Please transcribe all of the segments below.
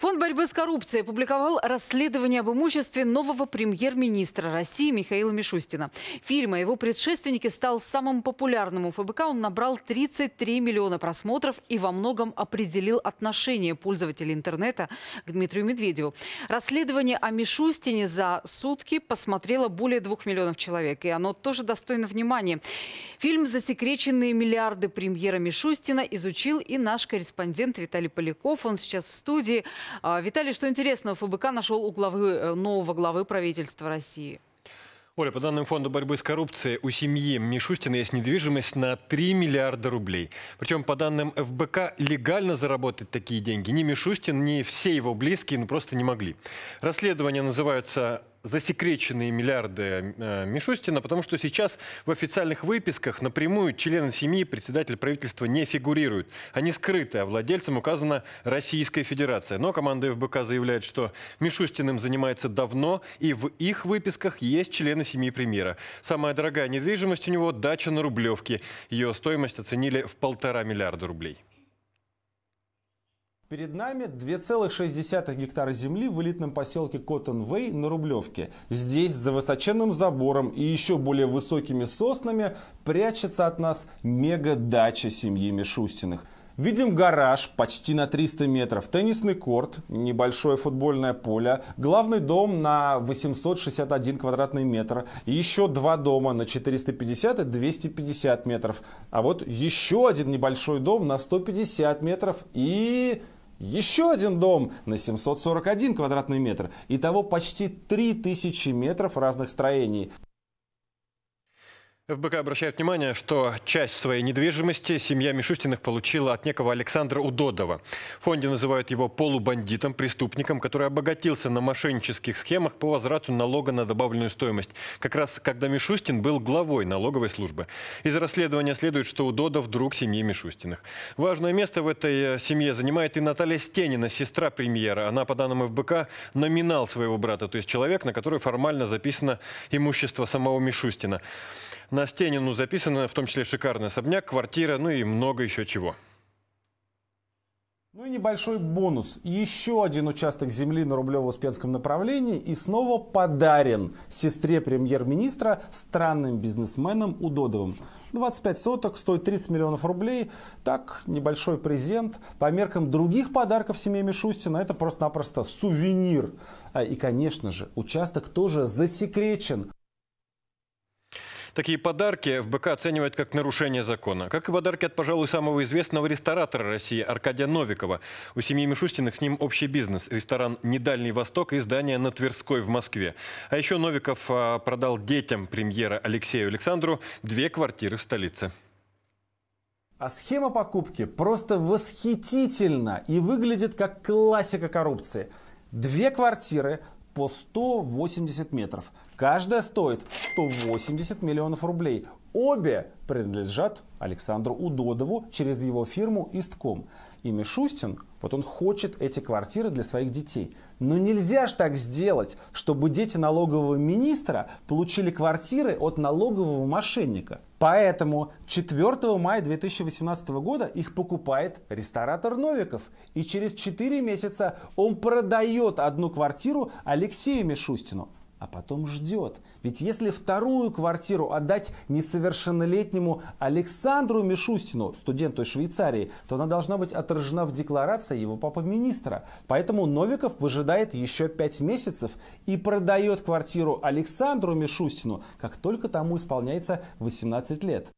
Фонд борьбы с коррупцией опубликовал расследование об имуществе нового премьер-министра России Михаила Мишустина. Фильм о его предшественнике стал самым популярным у ФБК. Он набрал 33 миллиона просмотров и во многом определил отношение пользователей интернета к Дмитрию Медведеву. Расследование о Мишустине за сутки посмотрело более двух миллионов человек, и оно тоже достойно внимания. Фильм «Засекреченные миллиарды премьера Мишустина» изучил и наш корреспондент Виталий Поляков. Он сейчас в студии. А, Виталий, что интересно, ФБК нашел у главы, э, нового главы правительства России. Оля, по данным Фонда борьбы с коррупцией, у семьи Мишустина есть недвижимость на 3 миллиарда рублей. Причем, по данным ФБК, легально заработать такие деньги ни Мишустин, ни все его близкие ну, просто не могли. Расследование называется засекреченные миллиарды э, Мишустина, потому что сейчас в официальных выписках напрямую члены семьи председателя правительства не фигурируют. Они скрыты, а владельцем указана Российская Федерация. Но команда ФБК заявляет, что Мишустиным занимается давно, и в их выписках есть члены семьи премьера. Самая дорогая недвижимость у него – дача на Рублевке. Ее стоимость оценили в полтора миллиарда рублей. Перед нами 2,6 гектара земли в элитном поселке Коттон-Вэй на Рублевке. Здесь, за высоченным забором и еще более высокими соснами, прячется от нас мега-дача семьи Мишустиных. Видим гараж почти на 300 метров, теннисный корт, небольшое футбольное поле, главный дом на 861 квадратный метр, и еще два дома на 450 и 250 метров. А вот еще один небольшой дом на 150 метров и еще один дом на 741 квадратный метр. Итого почти 3000 метров разных строений. ФБК обращает внимание, что часть своей недвижимости семья Мишустиных получила от некого Александра Удодова. В фонде называют его полубандитом, преступником, который обогатился на мошеннических схемах по возврату налога на добавленную стоимость. Как раз когда Мишустин был главой налоговой службы. Из расследования следует, что Удодов – друг семьи Мишустиных. Важное место в этой э, семье занимает и Наталья Стенина, сестра премьера. Она, по данным ФБК, номинал своего брата, то есть человек, на который формально записано имущество самого Мишустина. На Стенину записано, в том числе шикарный особняк, квартира, ну и много еще чего. Ну и небольшой бонус. Еще один участок земли на Рублево-Успенском направлении и снова подарен сестре премьер-министра странным бизнесменом Удодовым. 25 соток стоит 30 миллионов рублей. Так, небольшой презент. По меркам других подарков семье Мишустина это просто-напросто сувенир. А, и, конечно же, участок тоже засекречен. Такие подарки ФБК оценивает как нарушение закона. Как и подарки от, пожалуй, самого известного ресторатора России Аркадия Новикова. У семьи Мишустиных с ним общий бизнес. Ресторан «Недальний Восток» и здание на Тверской в Москве. А еще Новиков а, продал детям премьера Алексею Александру две квартиры в столице. А схема покупки просто восхитительна и выглядит как классика коррупции. Две квартиры по 180 метров. Каждая стоит 180 миллионов рублей. Обе принадлежат Александру Удодову через его фирму «Истком». И Мишустин, вот он хочет эти квартиры для своих детей. Но нельзя же так сделать, чтобы дети налогового министра получили квартиры от налогового мошенника. Поэтому 4 мая 2018 года их покупает ресторатор Новиков. И через 4 месяца он продает одну квартиру Алексею Мишустину – а потом ждет. Ведь если вторую квартиру отдать несовершеннолетнему Александру Мишустину, студенту из Швейцарии, то она должна быть отражена в декларации его папа-министра. Поэтому Новиков выжидает еще пять месяцев и продает квартиру Александру Мишустину, как только тому исполняется 18 лет.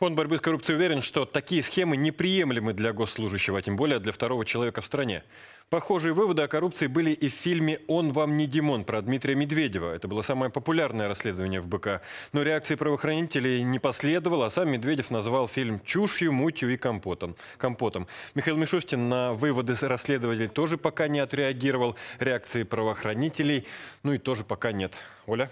Фонд борьбы с коррупцией уверен, что такие схемы неприемлемы для госслужащего, а тем более для второго человека в стране. Похожие выводы о коррупции были и в фильме «Он вам не Димон» про Дмитрия Медведева. Это было самое популярное расследование в БК. Но реакции правоохранителей не последовало, а сам Медведев назвал фильм «Чушью, мутью и компотом». компотом. Михаил Мишустин на выводы расследователей тоже пока не отреагировал. Реакции правоохранителей, ну и тоже пока нет. Оля?